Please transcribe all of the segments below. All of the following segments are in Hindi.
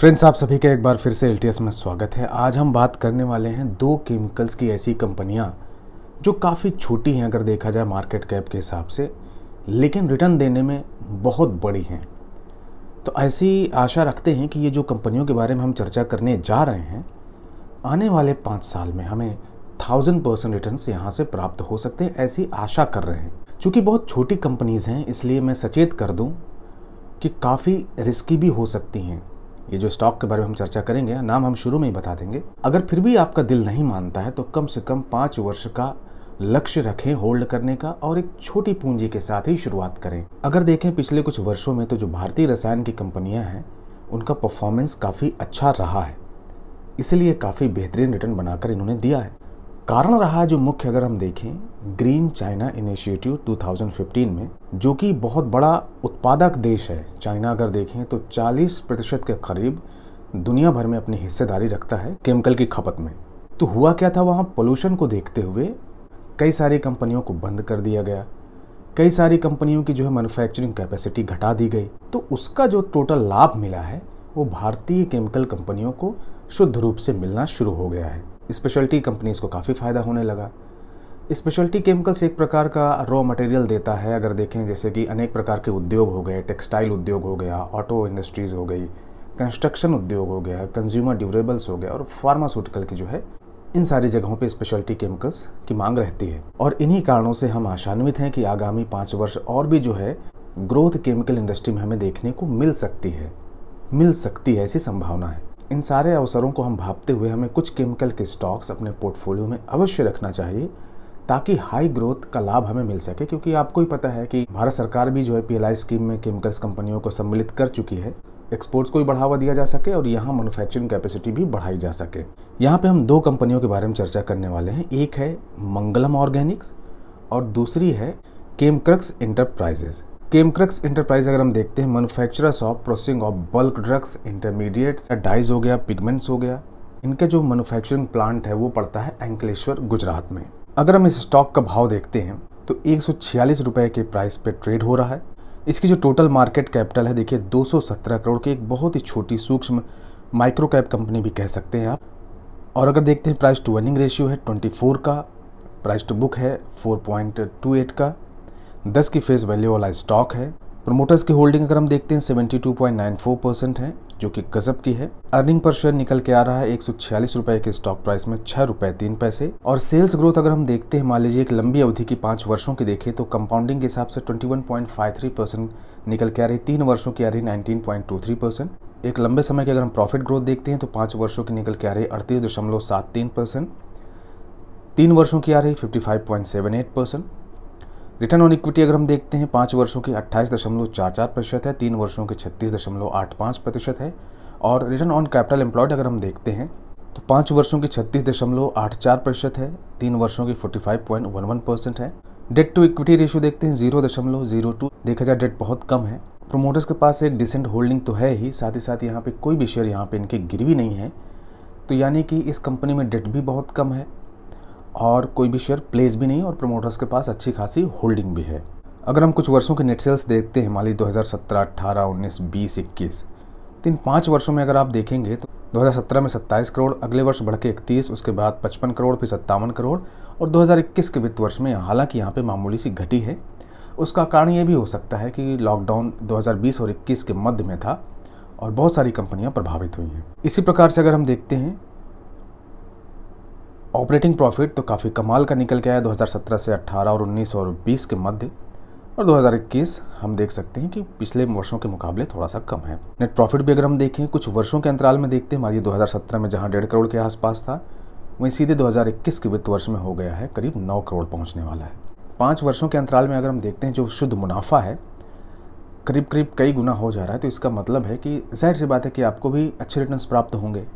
फ्रेंड्स आप सभी का एक बार फिर से एल में स्वागत है आज हम बात करने वाले हैं दो केमिकल्स की ऐसी कंपनियां जो काफ़ी छोटी हैं अगर देखा जाए मार्केट कैप के हिसाब से लेकिन रिटर्न देने में बहुत बड़ी हैं तो ऐसी आशा रखते हैं कि ये जो कंपनियों के बारे में हम चर्चा करने जा रहे हैं आने वाले पाँच साल में हमें थाउजेंड परसेंट रिटर्न यहाँ से प्राप्त हो सकते हैं ऐसी आशा कर रहे हैं चूँकि बहुत छोटी कंपनीज़ हैं इसलिए मैं सचेत कर दूँ कि काफ़ी रिस्की भी हो सकती हैं ये जो स्टॉक के बारे में हम चर्चा करेंगे नाम हम शुरू में ही बता देंगे अगर फिर भी आपका दिल नहीं मानता है तो कम से कम पाँच वर्ष का लक्ष्य रखें होल्ड करने का और एक छोटी पूंजी के साथ ही शुरुआत करें अगर देखें पिछले कुछ वर्षों में तो जो भारतीय रसायन की कंपनियां हैं उनका परफॉर्मेंस काफ़ी अच्छा रहा है इसलिए काफ़ी बेहतरीन रिटर्न बनाकर इन्होंने दिया है कारण रहा जो मुख्य अगर हम देखें ग्रीन चाइना इनिशिएटिव 2015 में जो कि बहुत बड़ा उत्पादक देश है चाइना अगर देखें तो 40 प्रतिशत के करीब दुनिया भर में अपनी हिस्सेदारी रखता है केमिकल की खपत में तो हुआ क्या था वहाँ पोल्यूशन को देखते हुए कई सारी कंपनियों को बंद कर दिया गया कई सारी कंपनियों की जो है मैन्युफैक्चरिंग कैपेसिटी घटा दी गई तो उसका जो टोटल लाभ मिला है वो भारतीय केमिकल कंपनियों को शुद्ध रूप से मिलना शुरू हो गया है स्पेशलिटी कंपनीज़ को काफ़ी फ़ायदा होने लगा स्पेशलिटी केमिकल्स एक प्रकार का रॉ मटेरियल देता है अगर देखें जैसे कि अनेक प्रकार के उद्योग हो गए टेक्सटाइल उद्योग हो गया ऑटो इंडस्ट्रीज़ हो गई कंस्ट्रक्शन उद्योग हो गया कंज्यूमर ड्यूरेबल्स हो गया और फार्मास्यूटिकल की जो है इन सारी जगहों पे स्पेशलिटी केमिकल्स की मांग रहती है और इन्हीं कारणों से हम आशान्वित हैं कि आगामी पाँच वर्ष और भी जो है ग्रोथ केमिकल इंडस्ट्री में हमें देखने को मिल सकती है मिल सकती है ऐसी संभावना है इन सारे अवसरों को हम भापते हुए हमें कुछ केमिकल के स्टॉक्स अपने पोर्टफोलियो में अवश्य रखना चाहिए ताकि हाई ग्रोथ का लाभ हमें मिल सके क्योंकि आपको ही पता है कि भारत सरकार भी जो है पी स्कीम में केमिकल्स कंपनियों को सम्मिलित कर चुकी है एक्सपोर्ट्स को भी बढ़ावा दिया जा सके और यहाँ मैनुफैक्चरिंग कैपेसिटी भी बढ़ाई जा सके यहाँ पे हम दो कंपनियों के बारे में चर्चा करने वाले हैं एक है मंगलम ऑर्गेनिक्स और दूसरी है केमक्रक्स इंटरप्राइजेज़ केमक्रक्स इंटरप्राइज अगर हम देखते हैं manufacturers of processing of bulk drugs intermediates dyes हो गया पिगमेंट्स हो गया इनके जो मैनुफैक्चरिंग प्लांट है वो पड़ता है एंकलेश्वर गुजरात में अगर हम इस स्टॉक का भाव देखते हैं तो एक रुपए के प्राइस पे ट्रेड हो रहा है इसकी जो टोटल मार्केट कैपिटल है देखिए 217 करोड़ की एक बहुत ही छोटी सूक्ष्म माइक्रो कैप कंपनी भी कह सकते हैं आप और अगर देखते हैं प्राइस टू अर्निंग रेशियो है 24 का प्राइस टू बुक है 4.28 का दस की फेस वैल्यू वाला स्टॉक है प्रमोटर्स की होल्डिंग अगर हम देखते हैं seventy two point nine four percent है जो कि गजब की है अर्निंग पर शेयर निकल के आ रहा है एक सौ छियालीस रुपए के स्टॉक प्राइस में छह रुपए तीन पैसे और सेल्स ग्रोथ अगर हम देखते हैं मान लीजिए एक लंबी अवधि की पांच वर्षों की देखें तो कंपाउंडिंग के हिसाब से थ्री परसेंट निकल के आ रही तीन वर्षों की आ रही थ्री परसेंट एक लंबे समय की अगर हम प्रॉफिट ग्रोथ देखते हैं तो पाँच वर्षों की निकल के आ रही अड़तीस दशमलव सात तीन परसेंट तीन वर्षों की आ रही eight percent return on equity अगर हम देखते हैं पाँच वर्षों की अट्ठाईस दशमलव चार चार प्रतिशत है तीन वर्षों के छत्तीस दशमलव आठ पाँच प्रतिशत है और रिटर्न ऑन कैपिटल एम्प्लॉयड अगर हम देखते हैं तो पाँच वर्षों की छत्तीस दशमलव आठ चार प्रतिशत है तीन वर्षों की forty five point one one percent है डेट टू इक्विटी रेशियो देखते हैं जीरो दशमलव जीरो टू देखा जाए डेट बहुत कम है प्रोमोटर्स के पास एक डिसेंट होल्डिंग तो है ही साथ ही साथ यहाँ पे कोई भी शेयर यहाँ पे इनके गिरवी नहीं है तो यानी कि इस कंपनी में डेट भी बहुत कम है और कोई भी शेयर प्लेस भी नहीं और प्रमोटर्स के पास अच्छी खासी होल्डिंग भी है अगर हम कुछ वर्षों के नेट सेल्स देखते हैं माली 2017, 18, 19, 20, 21 21 तीन पाँच वर्षों में अगर आप देखेंगे तो 2017 में 27 करोड़ अगले वर्ष बढ़ के इकतीस उसके बाद 55 करोड़ फिर सत्तावन करोड़ और 2021 के वित्त वर्ष में हालांकि यहाँ पे मामूली सी घटी है उसका कारण ये भी हो सकता है कि लॉकडाउन 2020 और 21 के मध्य में था और बहुत सारी कंपनियां प्रभावित हुई हैं इसी प्रकार से अगर हम देखते हैं ऑपरेटिंग प्रॉफिट तो काफ़ी कमाल का निकल गया है 2017 से 18 और 19 और 20 के मध्य और 2021 हम देख सकते हैं कि पिछले वर्षों के मुकाबले थोड़ा सा कम है नेट प्रॉफिट भी अगर हम देखें कुछ वर्षों के अंतराल में देखते हैं हमारी 2017 में जहां डेढ़ करोड़ के आसपास था वहीं सीधे 2021 के वित्त वर्ष में हो गया है करीब नौ करोड़ पहुँचने वाला है पाँच वर्षों के अंतराल में अगर हम देखते हैं जो शुद्ध मुनाफा है करीब करीब कई गुना हो जा रहा है तो इसका मतलब है कि जाहिर सी बात है कि आपको भी अच्छे रिटर्न प्राप्त होंगे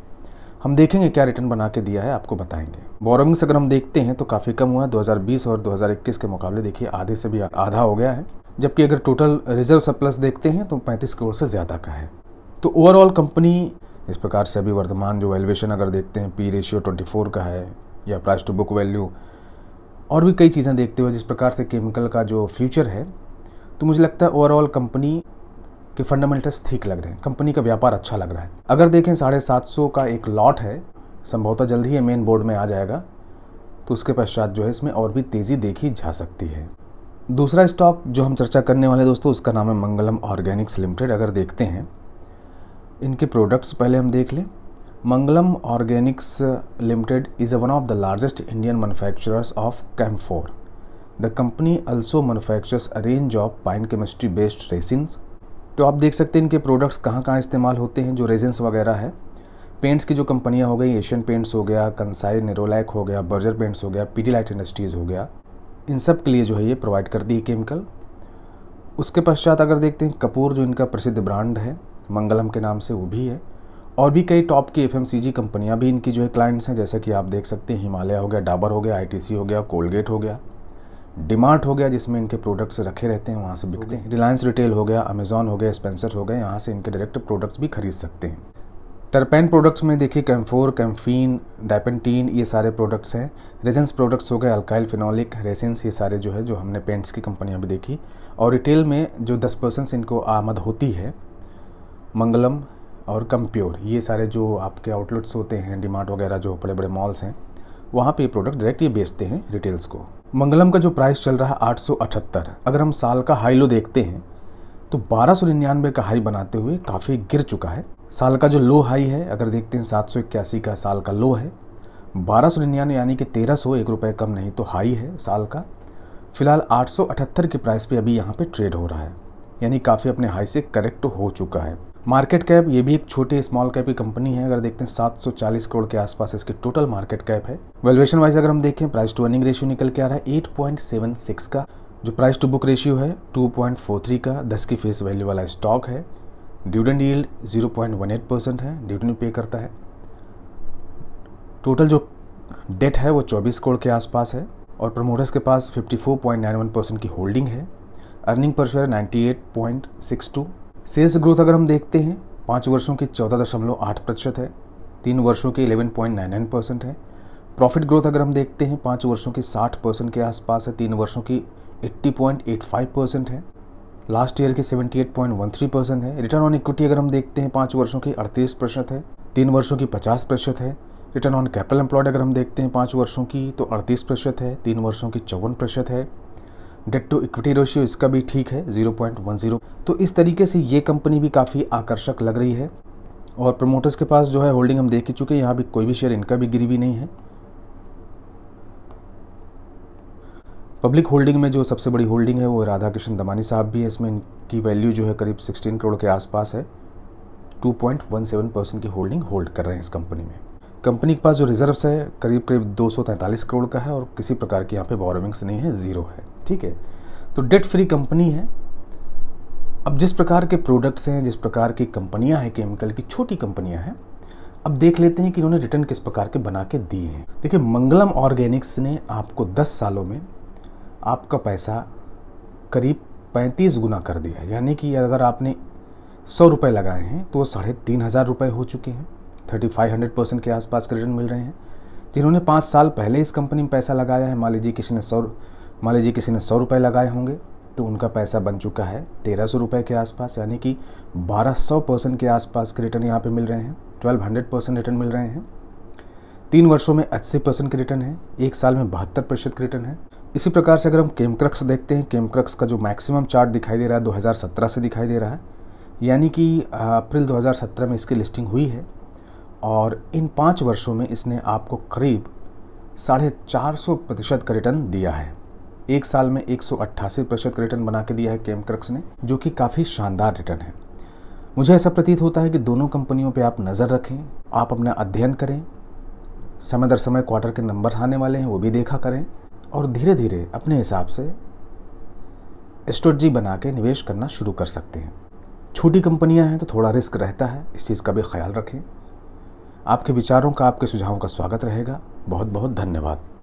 हम देखेंगे क्या रिटर्न बना के दिया है आपको बताएंगे बोरोविंग्स अगर हम देखते हैं तो काफ़ी कम हुआ है 2020 और 2021 के मुकाबले देखिए आधे से भी आधा हो गया है जबकि अगर टोटल रिजर्व सरप्लस देखते हैं तो 35 करोड़ से ज़्यादा का है तो ओवरऑल कंपनी इस प्रकार से अभी वर्तमान जो वैल्यूएशन अगर देखते हैं पी रेशियो 24 का है या प्राइस टू बुक वैल्यू और भी कई चीज़ें देखते हुए जिस प्रकार से केमिकल का जो फ्यूचर है तो मुझे लगता है ओवरऑल कंपनी कि फंडामेंटल्स ठीक लग रहे हैं कंपनी का व्यापार अच्छा लग रहा है अगर देखें साढ़े सात सौ का एक लॉट है संभवतः जल्द ही ये मेन बोर्ड में आ जाएगा तो उसके पश्चात जो है इसमें और भी तेज़ी देखी जा सकती है दूसरा स्टॉक जो हम चर्चा करने वाले दोस्तों उसका नाम है मंगलम ऑर्गेनिक्स लिमिटेड अगर देखते हैं इनके प्रोडक्ट्स पहले हम देख लें Mangalam organics limited is one of the largest Indian manufacturers of camphor the company also manufactures a range of pine chemistry based resins तो आप देख सकते हैं इनके प्रोडक्ट्स कहाँ कहाँ इस्तेमाल होते हैं जो रेजेंस वगैरह है पेंट्स की जो कंपनियाँ हो गई एशियन पेंट्स हो गया कंसाई नेरोलैक हो गया बर्जर पेंट्स हो गया लाइट इंडस्ट्रीज़ हो गया इन सब के लिए जो है ये प्रोवाइड करती है केमिकल उसके पश्चात अगर देखते हैं कपूर जो इनका प्रसिद्ध ब्रांड है मंगलम के नाम से वो भी है और भी कई टॉप की एफएमसीजी कंपनियां भी इनकी जो है क्लाइंट्स हैं जैसे कि आप देख सकते हैं हिमालय हो गया डाबर हो गया आईटीसी हो गया कोलगेट हो गया डिमार्ट हो गया जिसमें इनके प्रोडक्ट्स रखे रहते हैं वहाँ से बिकते हैं रिलायंस रिटेल हो गया अमेजोन हो गया स्पेंसर हो गया यहाँ से इनके डायरेक्ट प्रोडक्ट्स भी खरीद सकते हैं टर्पेन प्रोडक्ट्स में देखिए कैम्फोर कैम्फीन डायपेंटीन ये सारे प्रोडक्ट्स हैं रेजेंस प्रोडक्ट्स हो गए अल्काइल फिनोलिक रेसेंस ये सारे जो है जो हमने पेंट्स की कंपनियाँ भी देखी और रिटेल में जो दस परसेंट इनको आमद होती है मंगलम और कम्प्योर ये सारे जो आपके आउटलेट्स होते हैं डिमार्ट वगैरह जो बड़े बड़े मॉल्स हैं वहाँ पे ये प्रोडक्ट डायरेक्ट ये बेचते हैं रिटेल्स को मंगलम का जो प्राइस चल रहा है आठ अगर हम साल का हाई लो देखते हैं तो बारह का हाई बनाते हुए काफ़ी गिर चुका है साल का जो लो हाई है अगर देखते हैं सात का साल का लो है बारह सौ निन्यानवे यानी कि तेरह सौ एक रुपये कम नहीं तो हाई है साल का फिलहाल आठ सौ अठहत्तर के प्राइस पे अभी यहाँ पे ट्रेड हो रहा है यानी काफ़ी अपने हाई से करेक्ट तो हो चुका है मार्केट कैप ये भी एक छोटी स्मॉल कैप की कंपनी है अगर देखते हैं 740 करोड़ के आसपास इसकी टोटल मार्केट कैप है वैल्यूएशन वाइज अगर हम देखें प्राइस टू अर्निंग रेशियो निकल के आ रहा है 8.76 का जो प्राइस टू बुक रेशियो है 2.43 का 10 की फेस वैल्यू वाला स्टॉक है डिविडेंड यील्ड 0.18 परसेंट है डिविडेंड पे करता है टोटल जो डेट है वो 24 करोड़ के आसपास है और प्रमोटर्स के पास 54.91 परसेंट की होल्डिंग है अर्निंग पर शेयर 98.62 सेल्स ग्रोथ अगर हम देखते हैं पाँच वर्षों की चौदह दशमलव आठ प्रतिशत है तीन वर्षों के नाइन परसेंट है प्रॉफिट ग्रोथ अगर हम देखते हैं पाँच वर्षों की साठ परसेंट के आसपास है तीन वर्षों की eighty point eight five percent है लास्ट ईयर के थ्री परसेंट है रिटर्न ऑन इक्विटी अगर हम देखते हैं पाँच वर्षों की अड़तीस प्रतिशत है तीन वर्षों की पचास प्रतिशत है रिटर्न ऑन कैपिटल एम्प्लॉयड अगर हम देखते हैं पाँच वर्षों की तो अड़तीस प्रतिशत है तीन वर्षों की चौवन प्रतिशत है डेट टू इक्विटी रेशियो इसका भी ठीक है 0.10 तो इस तरीके से ये कंपनी भी काफ़ी आकर्षक लग रही है और प्रमोटर्स के पास जो है होल्डिंग हम देख ही चुके हैं यहाँ भी कोई भी शेयर इनका भी गिरी भी नहीं है पब्लिक होल्डिंग में जो सबसे बड़ी होल्डिंग है वो राधा कृष्ण दमानी साहब भी है इसमें इनकी वैल्यू जो है करीब 16 करोड़ के आसपास है 2.17 परसेंट की होल्डिंग होल्ड कर रहे हैं इस कंपनी में कंपनी के पास जो रिजर्व्स है करीब करीब दो करोड़ का है और किसी प्रकार की यहाँ पे बॉरोविंग्स नहीं है ज़ीरो है ठीक है तो डेट फ्री कंपनी है अब जिस प्रकार के प्रोडक्ट्स हैं जिस प्रकार की कंपनियां हैं केमिकल की छोटी कंपनियां हैं अब देख लेते हैं कि इन्होंने रिटर्न किस प्रकार के बना के दिए हैं देखिए मंगलम ऑर्गेनिक्स ने आपको 10 सालों में आपका पैसा करीब 35 गुना कर दिया है यानी कि अगर आपने सौ रुपये लगाए हैं तो वो साढ़े तीन हज़ार रुपये हो चुके हैं थर्टी फाइव हंड्रेड परसेंट के आसपास के रिटर्न मिल रहे हैं जिन्होंने पाँच साल पहले इस कंपनी में पैसा लगाया है मान लीजिए किसी ने सौ मान लीजिए किसी ने सौ रुपये लगाए होंगे तो उनका पैसा बन चुका है तेरह सौ रुपये के आसपास यानी कि बारह सौ परसेंट के आसपास के रिटर्न यहाँ पर मिल रहे हैं ट्वेल्व हंड्रेड परसेंट रिटर्न मिल रहे हैं तीन वर्षों में अस्सी परसेंट के रिटर्न है एक साल में बहत्तर प्रतिशत के रिटर्न है इसी प्रकार से अगर हम केमक्रक्स देखते हैं केमक्रक्स का जो मैक्सिमम चार्ट दिखाई दे रहा है 2017 से दिखाई दे रहा है यानी कि अप्रैल 2017 में इसकी लिस्टिंग हुई है और इन पाँच वर्षों में इसने आपको करीब साढ़े चार सौ प्रतिशत का रिटर्न दिया है एक साल में एक सौ अट्ठासी प्रतिशत का रिटर्न बना के दिया है केमक्रक्स ने जो कि काफ़ी शानदार रिटर्न है मुझे ऐसा प्रतीत होता है कि दोनों कंपनियों पर आप नज़र रखें आप अपना अध्ययन करें समय दर समय क्वार्टर के नंबर आने वाले हैं वो भी देखा करें और धीरे धीरे अपने हिसाब से स्ट्रेटजी बना के निवेश करना शुरू कर सकते हैं छोटी कंपनियां हैं तो थोड़ा रिस्क रहता है इस चीज़ का भी ख्याल रखें आपके विचारों का आपके सुझावों का स्वागत रहेगा बहुत बहुत धन्यवाद